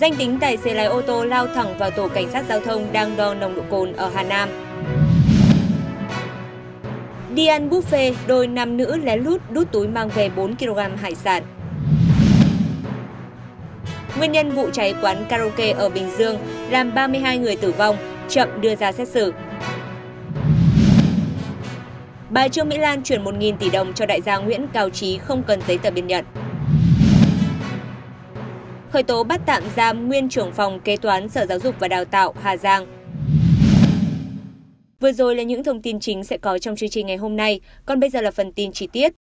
Danh tính tài xế lái ô tô lao thẳng vào tổ cảnh sát giao thông đang đo nồng độ cồn ở Hà Nam. Đi ăn buffet, đôi nam nữ lén lút đút túi mang về 4 kg hải sản. Nguyên nhân vụ cháy quán karaoke ở Bình Dương làm 32 người tử vong, chậm đưa ra xét xử. Bà Trương Mỹ Lan chuyển 1.000 tỷ đồng cho đại gia Nguyễn Cao Trí không cần giấy tờ biên nhận khởi tố bắt tạm giam nguyên trưởng phòng kế toán Sở Giáo dục và Đào tạo Hà Giang. Vừa rồi là những thông tin chính sẽ có trong chương trình ngày hôm nay, còn bây giờ là phần tin chi tiết.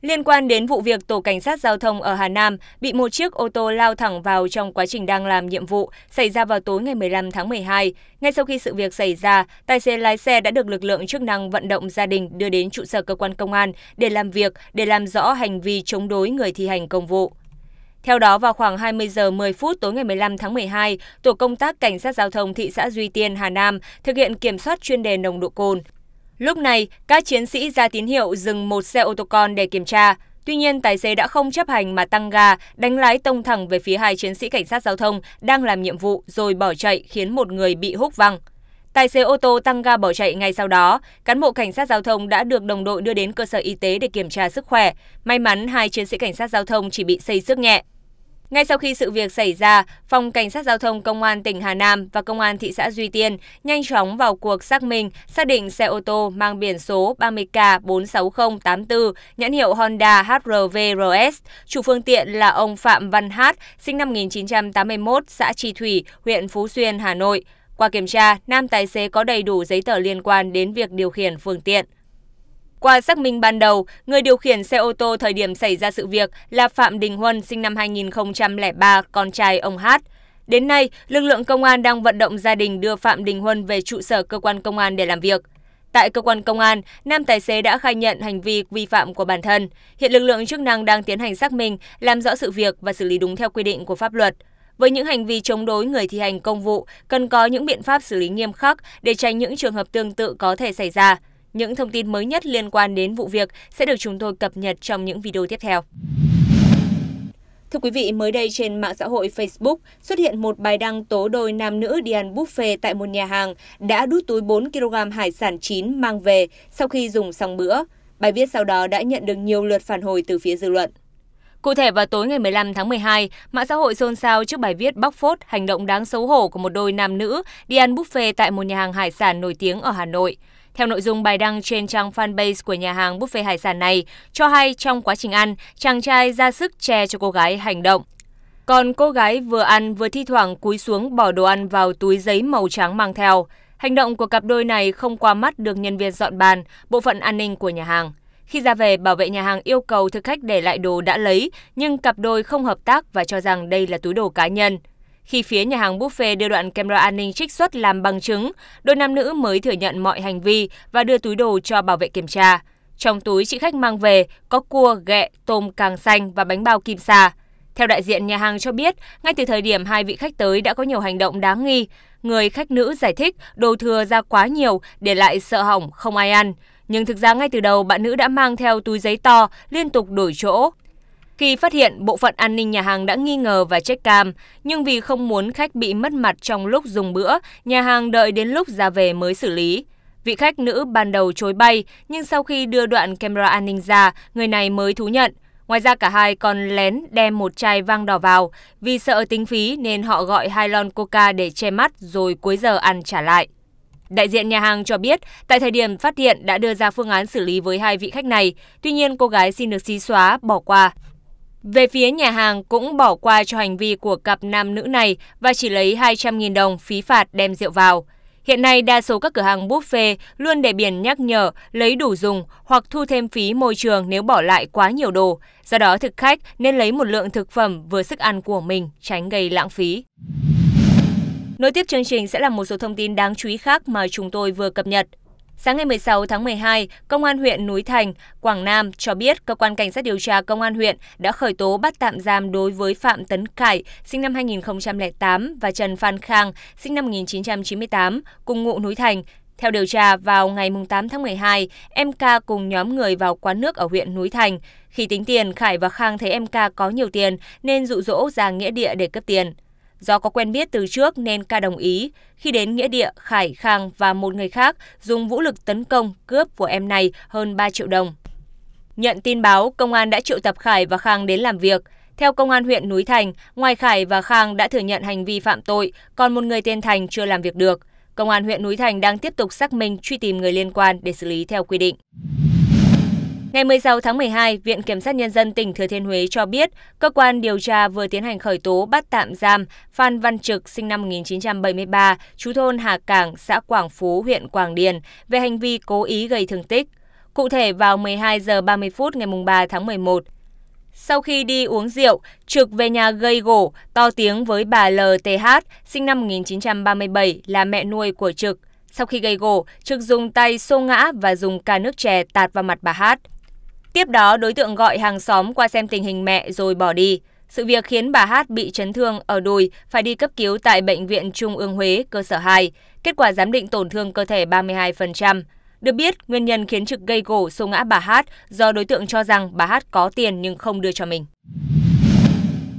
Liên quan đến vụ việc tổ cảnh sát giao thông ở Hà Nam bị một chiếc ô tô lao thẳng vào trong quá trình đang làm nhiệm vụ, xảy ra vào tối ngày 15 tháng 12. Ngay sau khi sự việc xảy ra, tài xế lái xe đã được lực lượng chức năng vận động gia đình đưa đến trụ sở cơ quan công an để làm việc, để làm rõ hành vi chống đối người thi hành công vụ. Theo đó, vào khoảng 20 giờ 10 phút tối ngày 15 tháng 12, Tổ công tác Cảnh sát Giao thông thị xã Duy Tiên, Hà Nam thực hiện kiểm soát chuyên đề nồng độ cồn. Lúc này, các chiến sĩ ra tín hiệu dừng một xe ô tô con để kiểm tra. Tuy nhiên, tài xế đã không chấp hành mà tăng ga, đánh lái tông thẳng về phía hai chiến sĩ cảnh sát giao thông đang làm nhiệm vụ rồi bỏ chạy khiến một người bị húc văng. Tài xế ô tô tăng ga bỏ chạy ngay sau đó. Cán bộ cảnh sát giao thông đã được đồng đội đưa đến cơ sở y tế để kiểm tra sức khỏe. May mắn hai chiến sĩ cảnh sát giao thông chỉ bị xây sức nhẹ. Ngay sau khi sự việc xảy ra, Phòng Cảnh sát Giao thông Công an tỉnh Hà Nam và Công an thị xã Duy Tiên nhanh chóng vào cuộc xác minh, xác định xe ô tô mang biển số 30K46084 nhãn hiệu Honda HRV-RS. Chủ phương tiện là ông Phạm Văn Hát, sinh năm 1981, xã Tri Thủy, huyện Phú Xuyên, Hà Nội. Qua kiểm tra, nam tài xế có đầy đủ giấy tờ liên quan đến việc điều khiển phương tiện. Qua xác minh ban đầu, người điều khiển xe ô tô thời điểm xảy ra sự việc là Phạm Đình Huân, sinh năm 2003, con trai ông Hát. Đến nay, lực lượng công an đang vận động gia đình đưa Phạm Đình Huân về trụ sở cơ quan công an để làm việc. Tại cơ quan công an, nam tài xế đã khai nhận hành vi vi phạm của bản thân. Hiện lực lượng chức năng đang tiến hành xác minh, làm rõ sự việc và xử lý đúng theo quy định của pháp luật. Với những hành vi chống đối người thi hành công vụ, cần có những biện pháp xử lý nghiêm khắc để tránh những trường hợp tương tự có thể xảy ra. Những thông tin mới nhất liên quan đến vụ việc sẽ được chúng tôi cập nhật trong những video tiếp theo. Thưa quý vị, mới đây trên mạng xã hội Facebook xuất hiện một bài đăng tố đôi nam nữ đi ăn buffet tại một nhà hàng đã đút túi 4 kg hải sản chín mang về sau khi dùng xong bữa. Bài viết sau đó đã nhận được nhiều lượt phản hồi từ phía dư luận. Cụ thể vào tối ngày 15 tháng 12, mạng xã hội xôn xao trước bài viết bóc phốt hành động đáng xấu hổ của một đôi nam nữ đi ăn buffet tại một nhà hàng hải sản nổi tiếng ở Hà Nội. Theo nội dung bài đăng trên trang fanpage của nhà hàng buffet hải sản này, cho hay trong quá trình ăn, chàng trai ra sức che cho cô gái hành động. Còn cô gái vừa ăn vừa thi thoảng cúi xuống bỏ đồ ăn vào túi giấy màu trắng mang theo. Hành động của cặp đôi này không qua mắt được nhân viên dọn bàn, bộ phận an ninh của nhà hàng. Khi ra về, bảo vệ nhà hàng yêu cầu thực khách để lại đồ đã lấy, nhưng cặp đôi không hợp tác và cho rằng đây là túi đồ cá nhân. Khi phía nhà hàng buffet đưa đoạn camera an ninh trích xuất làm bằng chứng, đôi nam nữ mới thừa nhận mọi hành vi và đưa túi đồ cho bảo vệ kiểm tra. Trong túi chị khách mang về có cua, ghẹ, tôm càng xanh và bánh bao kim sa. Theo đại diện nhà hàng cho biết, ngay từ thời điểm hai vị khách tới đã có nhiều hành động đáng nghi. Người khách nữ giải thích đồ thừa ra quá nhiều để lại sợ hỏng không ai ăn. Nhưng thực ra ngay từ đầu bạn nữ đã mang theo túi giấy to, liên tục đổi chỗ. Khi phát hiện, bộ phận an ninh nhà hàng đã nghi ngờ và check cam, nhưng vì không muốn khách bị mất mặt trong lúc dùng bữa, nhà hàng đợi đến lúc ra về mới xử lý. Vị khách nữ ban đầu chối bay, nhưng sau khi đưa đoạn camera an ninh ra, người này mới thú nhận. Ngoài ra cả hai còn lén đem một chai vang đỏ vào, vì sợ tính phí nên họ gọi hai lon coca để che mắt rồi cuối giờ ăn trả lại. Đại diện nhà hàng cho biết, tại thời điểm phát hiện đã đưa ra phương án xử lý với hai vị khách này, tuy nhiên cô gái xin được xí xóa, bỏ qua. Về phía nhà hàng cũng bỏ qua cho hành vi của cặp nam nữ này và chỉ lấy 200.000 đồng phí phạt đem rượu vào. Hiện nay đa số các cửa hàng buffet luôn để biển nhắc nhở lấy đủ dùng hoặc thu thêm phí môi trường nếu bỏ lại quá nhiều đồ. Do đó thực khách nên lấy một lượng thực phẩm vừa sức ăn của mình tránh gây lãng phí. Nối tiếp chương trình sẽ là một số thông tin đáng chú ý khác mà chúng tôi vừa cập nhật. Sáng ngày 16 tháng 12, Công an huyện Núi Thành, Quảng Nam cho biết cơ quan cảnh sát điều tra Công an huyện đã khởi tố bắt tạm giam đối với Phạm Tấn Khải, sinh năm 2008 và Trần Phan Khang, sinh năm 1998, cùng ngụ Núi Thành. Theo điều tra, vào ngày 8 tháng 12, em Ca cùng nhóm người vào quán nước ở huyện Núi Thành. Khi tính tiền, Khải và Khang thấy em Ca có nhiều tiền nên dụ dỗ ra nghĩa địa để cướp tiền. Do có quen biết từ trước nên Ca đồng ý. Khi đến nghĩa địa, Khải, Khang và một người khác dùng vũ lực tấn công, cướp của em này hơn 3 triệu đồng. Nhận tin báo, công an đã triệu tập Khải và Khang đến làm việc. Theo công an huyện Núi Thành, ngoài Khải và Khang đã thừa nhận hành vi phạm tội, còn một người tên Thành chưa làm việc được. Công an huyện Núi Thành đang tiếp tục xác minh truy tìm người liên quan để xử lý theo quy định. Ngày 16 tháng 12, Viện Kiểm sát Nhân dân tỉnh Thừa Thiên Huế cho biết, cơ quan điều tra vừa tiến hành khởi tố bắt tạm giam Phan Văn Trực sinh năm 1973, chú thôn Hà Cảng, xã Quảng Phú, huyện Quảng Điền, về hành vi cố ý gây thương tích. Cụ thể vào 12 giờ 30 phút ngày 3 tháng 11, sau khi đi uống rượu, Trực về nhà gây gổ, to tiếng với bà LTH, sinh năm 1937, là mẹ nuôi của Trực. Sau khi gây gổ, Trực dùng tay xô ngã và dùng ca nước chè tạt vào mặt bà Hát. Tiếp đó, đối tượng gọi hàng xóm qua xem tình hình mẹ rồi bỏ đi. Sự việc khiến bà Hát bị chấn thương ở đùi, phải đi cấp cứu tại Bệnh viện Trung ương Huế, cơ sở 2. Kết quả giám định tổn thương cơ thể 32%. Được biết, nguyên nhân khiến trực gây gổ xô ngã bà Hát do đối tượng cho rằng bà Hát có tiền nhưng không đưa cho mình.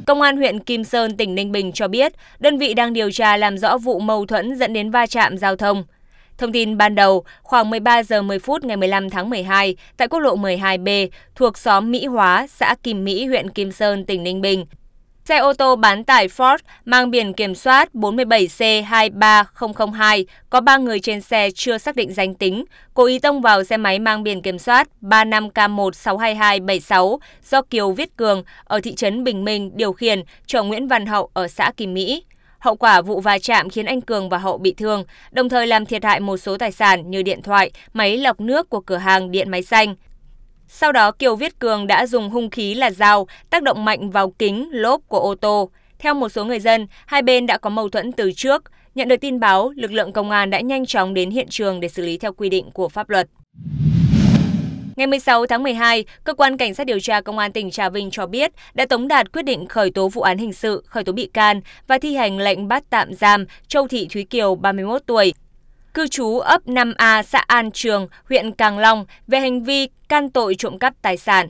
Công an huyện Kim Sơn, tỉnh Ninh Bình cho biết, đơn vị đang điều tra làm rõ vụ mâu thuẫn dẫn đến va chạm giao thông. Thông tin ban đầu, khoảng 13 giờ 10 phút ngày 15 tháng 12, tại quốc lộ 12B thuộc xóm Mỹ Hóa, xã Kim Mỹ, huyện Kim Sơn, tỉnh Ninh Bình, Xe ô tô bán tải Ford mang biển kiểm soát 47C23002 có 3 người trên xe chưa xác định danh tính, cố ý tông vào xe máy mang biển kiểm soát 35 k 162276 do Kiều Viết Cường ở thị trấn Bình Minh điều khiển chở Nguyễn Văn Hậu ở xã Kim Mỹ. Hậu quả vụ va chạm khiến anh Cường và Hậu bị thương, đồng thời làm thiệt hại một số tài sản như điện thoại, máy lọc nước của cửa hàng điện máy xanh. Sau đó, Kiều Viết Cường đã dùng hung khí là dao tác động mạnh vào kính, lốp của ô tô. Theo một số người dân, hai bên đã có mâu thuẫn từ trước. Nhận được tin báo, lực lượng công an đã nhanh chóng đến hiện trường để xử lý theo quy định của pháp luật. Ngày 16 tháng 12, cơ quan cảnh sát điều tra công an tỉnh Trà Vinh cho biết đã tống đạt quyết định khởi tố vụ án hình sự, khởi tố bị can và thi hành lệnh bắt tạm giam Châu Thị Thúy Kiều 31 tuổi, cư trú ấp 5A xã An Trường, huyện Càng Long về hành vi can tội trộm cắp tài sản.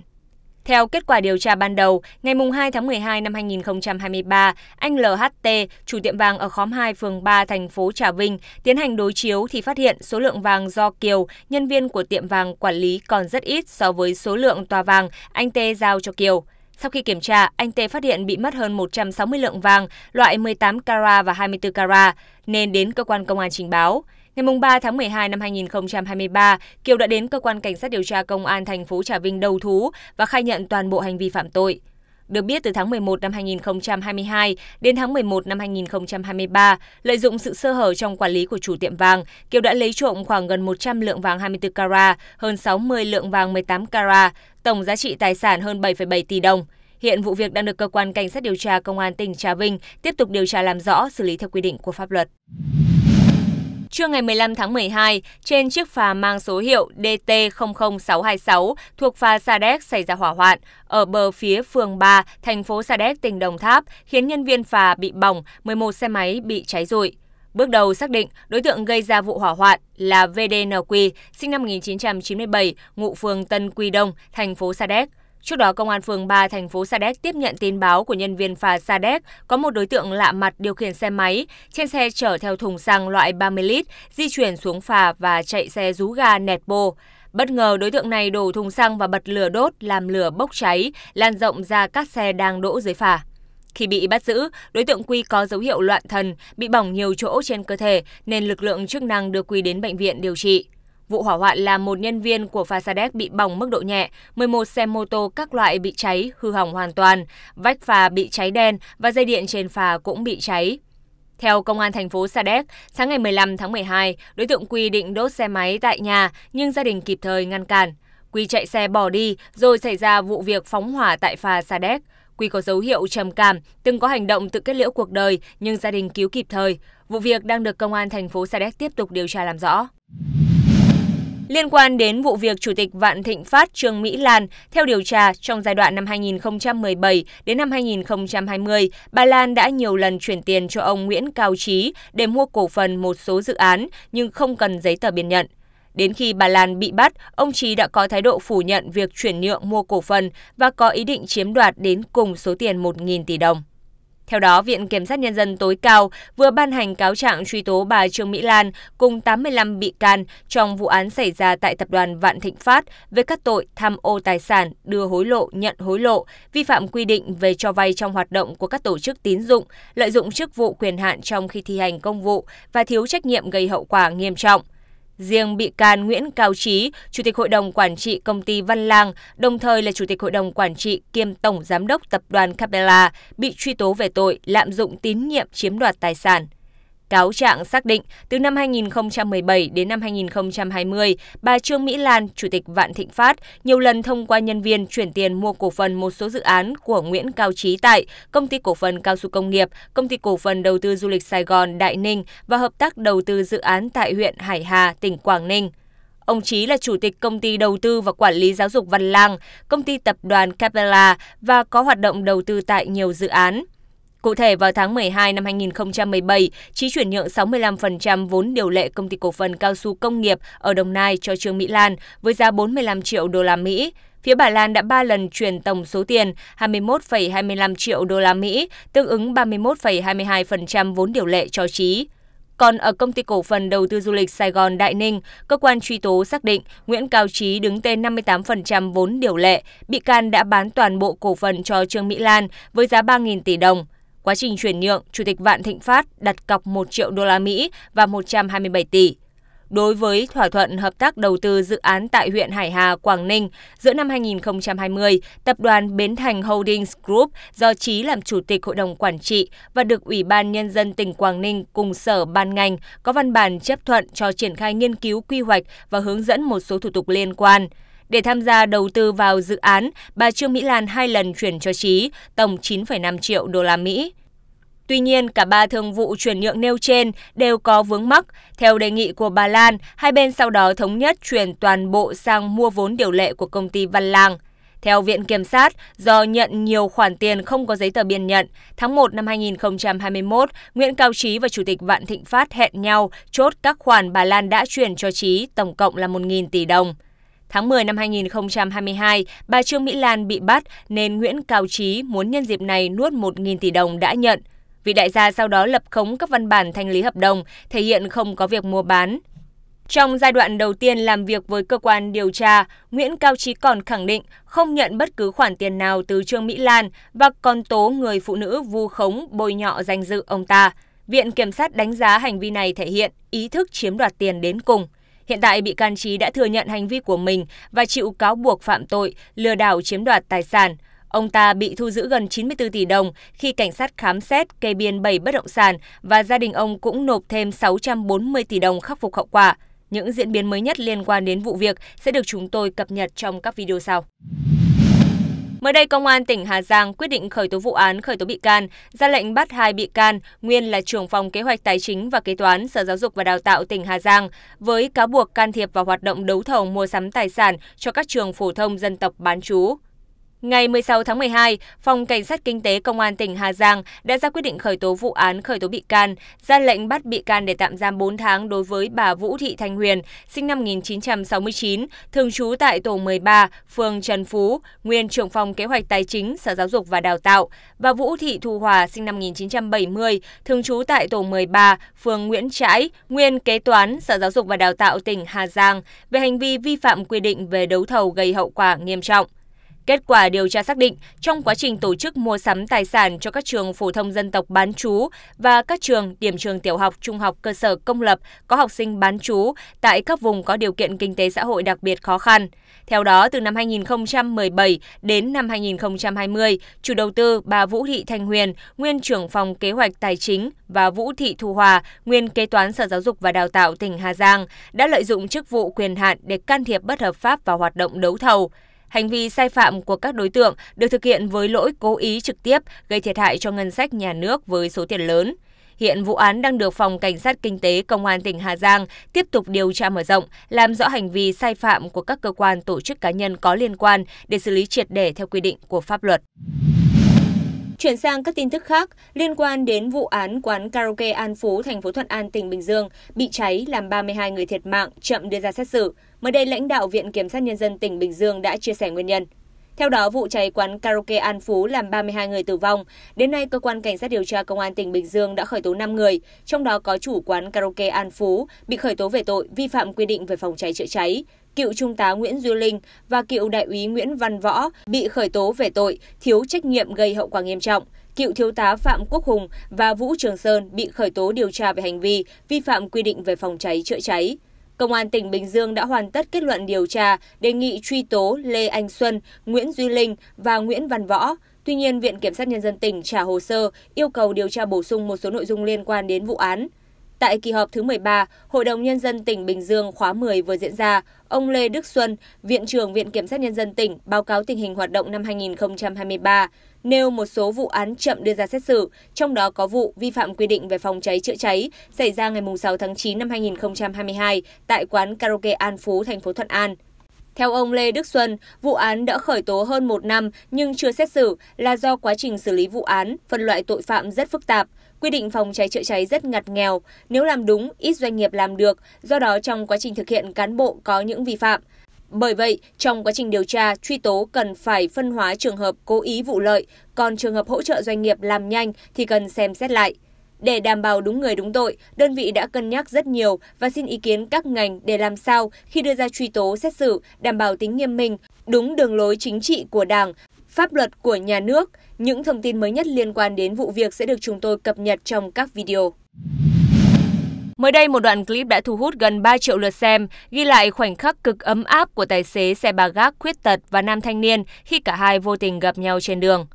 Theo kết quả điều tra ban đầu, ngày 2 tháng 12 năm 2023, anh LHT, chủ tiệm vàng ở khóm 2 phường 3 thành phố Trà Vinh, tiến hành đối chiếu thì phát hiện số lượng vàng do Kiều, nhân viên của tiệm vàng quản lý còn rất ít so với số lượng tòa vàng anh T giao cho Kiều. Sau khi kiểm tra, anh T phát hiện bị mất hơn 160 lượng vàng, loại 18 carat và 24 carat, nên đến cơ quan công an trình báo. Ngày 3 tháng 12 năm 2023, Kiều đã đến cơ quan cảnh sát điều tra công an thành phố Trà Vinh đầu thú và khai nhận toàn bộ hành vi phạm tội. Được biết từ tháng 11 năm 2022 đến tháng 11 năm 2023, lợi dụng sự sơ hở trong quản lý của chủ tiệm vàng, Kiều đã lấy trộm khoảng gần 100 lượng vàng 24 carat, hơn 60 lượng vàng 18 carat, tổng giá trị tài sản hơn 7,7 tỷ đồng. Hiện vụ việc đang được cơ quan cảnh sát điều tra công an tỉnh Trà Vinh tiếp tục điều tra làm rõ, xử lý theo quy định của pháp luật. Trưa ngày 15 tháng 12, trên chiếc phà mang số hiệu DT00626 thuộc phà Sa Đéc xảy ra hỏa hoạn ở bờ phía phường 3, thành phố Sa Đéc, tỉnh Đồng Tháp, khiến nhân viên phà bị bỏng, 11 xe máy bị cháy rụi. Bước đầu xác định đối tượng gây ra vụ hỏa hoạn là VDNQ, sinh năm 1997, ngụ phường Tân Quy Đông, thành phố Sa Đéc. Trước đó, Công an phường 3 thành phố Sa Đéc tiếp nhận tin báo của nhân viên phà Sa Đéc có một đối tượng lạ mặt điều khiển xe máy, trên xe chở theo thùng xăng loại 30 lít, di chuyển xuống phà và chạy xe rú ga nẹt bô. Bất ngờ đối tượng này đổ thùng xăng và bật lửa đốt làm lửa bốc cháy, lan rộng ra các xe đang đỗ dưới phà. Khi bị bắt giữ, đối tượng Quy có dấu hiệu loạn thần, bị bỏng nhiều chỗ trên cơ thể nên lực lượng chức năng đưa Quy đến bệnh viện điều trị. Vụ hỏa hoạn là một nhân viên của Fasadec bị bỏng mức độ nhẹ, 11 xe mô tô các loại bị cháy, hư hỏng hoàn toàn, vách phà bị cháy đen và dây điện trên phà cũng bị cháy. Theo Công an thành phố Sa Đéc, sáng ngày 15 tháng 12, đối tượng Quy định đốt xe máy tại nhà nhưng gia đình kịp thời ngăn cản. Quy chạy xe bỏ đi rồi xảy ra vụ việc phóng hỏa tại phà Sa Đéc. Quy có dấu hiệu trầm cảm, từng có hành động tự kết liễu cuộc đời nhưng gia đình cứu kịp thời. Vụ việc đang được Công an thành phố Sa Đéc tiếp tục điều tra làm rõ. Liên quan đến vụ việc Chủ tịch Vạn Thịnh Phát Trương Mỹ Lan, theo điều tra, trong giai đoạn năm 2017 đến năm 2020, bà Lan đã nhiều lần chuyển tiền cho ông Nguyễn Cao Trí để mua cổ phần một số dự án nhưng không cần giấy tờ biên nhận. Đến khi bà Lan bị bắt, ông Trí đã có thái độ phủ nhận việc chuyển nhượng mua cổ phần và có ý định chiếm đoạt đến cùng số tiền 1.000 tỷ đồng. Theo đó, Viện Kiểm sát Nhân dân tối cao vừa ban hành cáo trạng truy tố bà Trương Mỹ Lan cùng 85 bị can trong vụ án xảy ra tại Tập đoàn Vạn Thịnh Phát về các tội tham ô tài sản, đưa hối lộ, nhận hối lộ, vi phạm quy định về cho vay trong hoạt động của các tổ chức tín dụng, lợi dụng chức vụ quyền hạn trong khi thi hành công vụ và thiếu trách nhiệm gây hậu quả nghiêm trọng. Riêng bị can Nguyễn Cao Trí, Chủ tịch Hội đồng Quản trị Công ty Văn Lang, đồng thời là Chủ tịch Hội đồng Quản trị kiêm Tổng Giám đốc Tập đoàn Capella, bị truy tố về tội lạm dụng tín nhiệm chiếm đoạt tài sản. Cáo trạng xác định, từ năm 2017 đến năm 2020, bà Trương Mỹ Lan, Chủ tịch Vạn Thịnh Phát, nhiều lần thông qua nhân viên chuyển tiền mua cổ phần một số dự án của Nguyễn Cao Trí tại Công ty Cổ phần Cao su Công nghiệp, Công ty Cổ phần Đầu tư Du lịch Sài Gòn Đại Ninh và Hợp tác Đầu tư Dự án tại huyện Hải Hà, tỉnh Quảng Ninh. Ông Chí là chủ tịch công ty đầu tư và quản lý giáo dục Văn Lang, công ty tập đoàn Capella và có hoạt động đầu tư tại nhiều dự án. Cụ thể, vào tháng 12 năm 2017, Trí chuyển nhượng 65% vốn điều lệ công ty cổ phần cao su công nghiệp ở Đồng Nai cho Trương Mỹ Lan với giá 45 triệu đô la Mỹ. Phía Bà Lan đã 3 lần chuyển tổng số tiền 21,25 triệu đô la Mỹ, tương ứng 31,22% vốn điều lệ cho Trí. Còn ở công ty cổ phần đầu tư du lịch Sài Gòn Đại Ninh, cơ quan truy tố xác định Nguyễn Cao Trí đứng tên 58% vốn điều lệ, bị can đã bán toàn bộ cổ phần cho Trương Mỹ Lan với giá 3.000 tỷ đồng. Quá trình chuyển nhượng, Chủ tịch Vạn Thịnh Phát đặt cọc 1 triệu đô la Mỹ và 127 tỷ. Đối với thỏa thuận hợp tác đầu tư dự án tại huyện Hải Hà, Quảng Ninh, giữa năm 2020, Tập đoàn Bến Thành Holdings Group do Chí làm Chủ tịch Hội đồng Quản trị và được Ủy ban Nhân dân tỉnh Quảng Ninh cùng Sở Ban ngành có văn bản chấp thuận cho triển khai nghiên cứu quy hoạch và hướng dẫn một số thủ tục liên quan. Để tham gia đầu tư vào dự án, bà Trương Mỹ Lan hai lần chuyển cho Chí tổng 9,5 triệu đô la Mỹ. Tuy nhiên, cả ba thương vụ chuyển nhượng nêu trên đều có vướng mắc. Theo đề nghị của bà Lan, hai bên sau đó thống nhất chuyển toàn bộ sang mua vốn điều lệ của công ty Văn Lang. Theo Viện Kiểm sát, do nhận nhiều khoản tiền không có giấy tờ biên nhận, tháng 1 năm 2021, Nguyễn Cao Trí và Chủ tịch Vạn Thịnh Phát hẹn nhau chốt các khoản bà Lan đã chuyển cho Trí, tổng cộng là 1.000 tỷ đồng. Tháng 10 năm 2022, bà Trương Mỹ Lan bị bắt nên Nguyễn Cao Trí muốn nhân dịp này nuốt 1.000 tỷ đồng đã nhận. Vị đại gia sau đó lập khống các văn bản thanh lý hợp đồng, thể hiện không có việc mua bán. Trong giai đoạn đầu tiên làm việc với cơ quan điều tra, Nguyễn Cao Trí còn khẳng định không nhận bất cứ khoản tiền nào từ Trương Mỹ Lan và còn tố người phụ nữ vu khống bôi nhọ danh dự ông ta. Viện Kiểm sát đánh giá hành vi này thể hiện ý thức chiếm đoạt tiền đến cùng. Hiện tại bị can Trí đã thừa nhận hành vi của mình và chịu cáo buộc phạm tội lừa đảo chiếm đoạt tài sản – Ông ta bị thu giữ gần 94 tỷ đồng khi cảnh sát khám xét kê biên 7 bất động sản và gia đình ông cũng nộp thêm 640 tỷ đồng khắc phục hậu quả. Những diễn biến mới nhất liên quan đến vụ việc sẽ được chúng tôi cập nhật trong các video sau. Mới đây, Công an tỉnh Hà Giang quyết định khởi tố vụ án, khởi tố bị can, ra lệnh bắt hai bị can, nguyên là trưởng phòng kế hoạch tài chính và kế toán Sở Giáo dục và Đào tạo tỉnh Hà Giang, với cáo buộc can thiệp vào hoạt động đấu thầu mua sắm tài sản cho các trường phổ thông dân tộc bán chú. Ngày 16 tháng 12, Phòng Cảnh sát Kinh tế Công an tỉnh Hà Giang đã ra quyết định khởi tố vụ án khởi tố bị can, ra lệnh bắt bị can để tạm giam 4 tháng đối với bà Vũ Thị Thanh Huyền, sinh năm 1969, thường trú tại tổ 13, phường Trần Phú, nguyên trưởng phòng kế hoạch tài chính Sở Giáo dục và Đào tạo, và Vũ Thị Thu Hòa, sinh năm 1970, thường trú tại tổ 13, phường Nguyễn Trãi, nguyên kế toán Sở Giáo dục và Đào tạo tỉnh Hà Giang về hành vi vi phạm quy định về đấu thầu gây hậu quả nghiêm trọng. Kết quả điều tra xác định, trong quá trình tổ chức mua sắm tài sản cho các trường phổ thông dân tộc bán chú và các trường điểm trường tiểu học, trung học cơ sở công lập có học sinh bán chú tại các vùng có điều kiện kinh tế xã hội đặc biệt khó khăn. Theo đó, từ năm 2017 đến năm 2020, chủ đầu tư bà Vũ Thị Thanh Huyền, nguyên trưởng phòng kế hoạch tài chính và Vũ Thị Thu Hòa, nguyên kế toán Sở Giáo dục và Đào tạo tỉnh Hà Giang đã lợi dụng chức vụ quyền hạn để can thiệp bất hợp pháp vào hoạt động đấu thầu. Hành vi sai phạm của các đối tượng được thực hiện với lỗi cố ý trực tiếp gây thiệt hại cho ngân sách nhà nước với số tiền lớn. Hiện vụ án đang được Phòng Cảnh sát Kinh tế Công an tỉnh Hà Giang tiếp tục điều tra mở rộng, làm rõ hành vi sai phạm của các cơ quan tổ chức cá nhân có liên quan để xử lý triệt để theo quy định của pháp luật. Chuyển sang các tin tức khác liên quan đến vụ án quán karaoke An Phú, thành phố Thuận An, tỉnh Bình Dương bị cháy làm 32 người thiệt mạng, chậm đưa ra xét xử. Mới đây, lãnh đạo Viện Kiểm sát Nhân dân tỉnh Bình Dương đã chia sẻ nguyên nhân. Theo đó, vụ cháy quán karaoke An Phú làm 32 người tử vong. Đến nay, cơ quan cảnh sát điều tra công an tỉnh Bình Dương đã khởi tố 5 người, trong đó có chủ quán karaoke An Phú bị khởi tố về tội vi phạm quy định về phòng cháy chữa cháy, cựu trung tá Nguyễn Duy Linh và cựu đại úy Nguyễn Văn Võ bị khởi tố về tội thiếu trách nhiệm gây hậu quả nghiêm trọng. Cựu thiếu tá Phạm Quốc Hùng và Vũ Trường Sơn bị khởi tố điều tra về hành vi vi phạm quy định về phòng cháy chữa cháy. Công an tỉnh Bình Dương đã hoàn tất kết luận điều tra, đề nghị truy tố Lê Anh Xuân, Nguyễn Duy Linh và Nguyễn Văn Võ. Tuy nhiên, Viện Kiểm sát Nhân dân tỉnh trả hồ sơ yêu cầu điều tra bổ sung một số nội dung liên quan đến vụ án. Tại kỳ họp thứ 13, Hội đồng Nhân dân tỉnh Bình Dương khóa 10 vừa diễn ra, ông Lê Đức Xuân, Viện trưởng Viện Kiểm sát Nhân dân tỉnh, báo cáo tình hình hoạt động năm 2023 nêu một số vụ án chậm đưa ra xét xử, trong đó có vụ vi phạm quy định về phòng cháy chữa cháy xảy ra ngày 6 tháng 9 năm 2022 tại quán karaoke An Phú, thành phố Thuận An. Theo ông Lê Đức Xuân, vụ án đã khởi tố hơn một năm nhưng chưa xét xử là do quá trình xử lý vụ án, phân loại tội phạm rất phức tạp. Quy định phòng cháy chữa cháy rất ngặt nghèo, nếu làm đúng, ít doanh nghiệp làm được, do đó trong quá trình thực hiện cán bộ có những vi phạm. Bởi vậy, trong quá trình điều tra, truy tố cần phải phân hóa trường hợp cố ý vụ lợi, còn trường hợp hỗ trợ doanh nghiệp làm nhanh thì cần xem xét lại. Để đảm bảo đúng người đúng tội, đơn vị đã cân nhắc rất nhiều và xin ý kiến các ngành để làm sao khi đưa ra truy tố xét xử đảm bảo tính nghiêm minh, đúng đường lối chính trị của Đảng, pháp luật của nhà nước. Những thông tin mới nhất liên quan đến vụ việc sẽ được chúng tôi cập nhật trong các video. Mới đây, một đoạn clip đã thu hút gần 3 triệu lượt xem, ghi lại khoảnh khắc cực ấm áp của tài xế xe ba gác khuyết tật và nam thanh niên khi cả hai vô tình gặp nhau trên đường.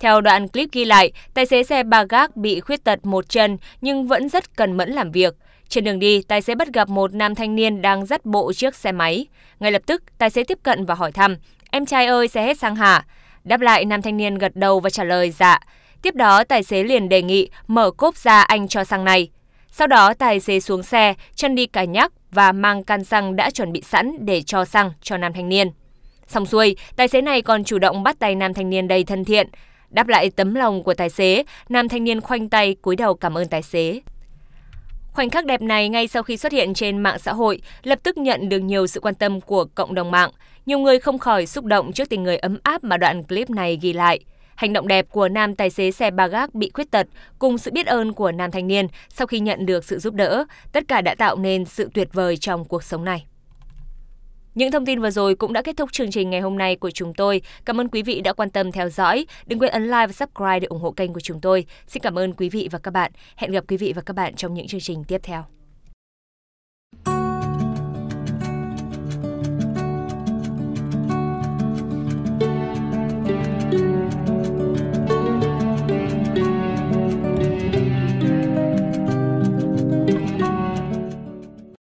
Theo đoạn clip ghi lại, tài xế xe ba gác bị khuyết tật một chân nhưng vẫn rất cần mẫn làm việc. Trên đường đi, tài xế bắt gặp một nam thanh niên đang dắt bộ chiếc xe máy. Ngay lập tức, tài xế tiếp cận và hỏi thăm, em trai ơi xe hết xăng hả? Đáp lại, nam thanh niên gật đầu và trả lời dạ. Tiếp đó, tài xế liền đề nghị mở cốp ra anh cho xăng này. Sau đó tài xế xuống xe, chân đi cả nhắc và mang can xăng đã chuẩn bị sẵn để cho xăng cho nam thanh niên. Xong xuôi, tài xế này còn chủ động bắt tay nam thanh niên đầy thân thiện. Đáp lại tấm lòng của tài xế, nam thanh niên khoanh tay cúi đầu cảm ơn tài xế. Khoảnh khắc đẹp này ngay sau khi xuất hiện trên mạng xã hội, lập tức nhận được nhiều sự quan tâm của cộng đồng mạng. Nhiều người không khỏi xúc động trước tình người ấm áp mà đoạn clip này ghi lại. Hành động đẹp của nam tài xế xe ba gác bị khuyết tật cùng sự biết ơn của nam thanh niên sau khi nhận được sự giúp đỡ, tất cả đã tạo nên sự tuyệt vời trong cuộc sống này. Những thông tin vừa rồi cũng đã kết thúc chương trình ngày hôm nay của chúng tôi. Cảm ơn quý vị đã quan tâm theo dõi. Đừng quên ấn like và subscribe để ủng hộ kênh của chúng tôi. Xin cảm ơn quý vị và các bạn. Hẹn gặp quý vị và các bạn trong những chương trình tiếp theo.